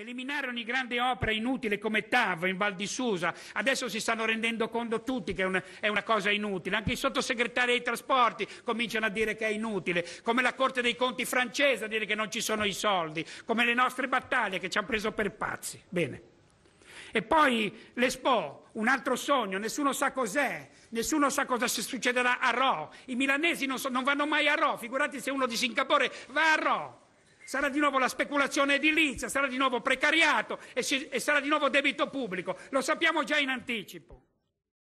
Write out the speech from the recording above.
Eliminare ogni grande opera inutile come TAV in Val di Susa, adesso si stanno rendendo conto tutti che è una, è una cosa inutile, anche i sottosegretari dei trasporti cominciano a dire che è inutile, come la Corte dei Conti francese a dire che non ci sono i soldi, come le nostre battaglie che ci hanno preso per pazzi. Bene. E poi l'Expo, un altro sogno, nessuno sa cos'è, nessuno sa cosa succederà a Rho, I milanesi non, so, non vanno mai a Rho, figurati se uno di Singapore va a Rho sarà di nuovo la speculazione edilizia, sarà di nuovo precariato e, si, e sarà di nuovo debito pubblico. Lo sappiamo già in anticipo.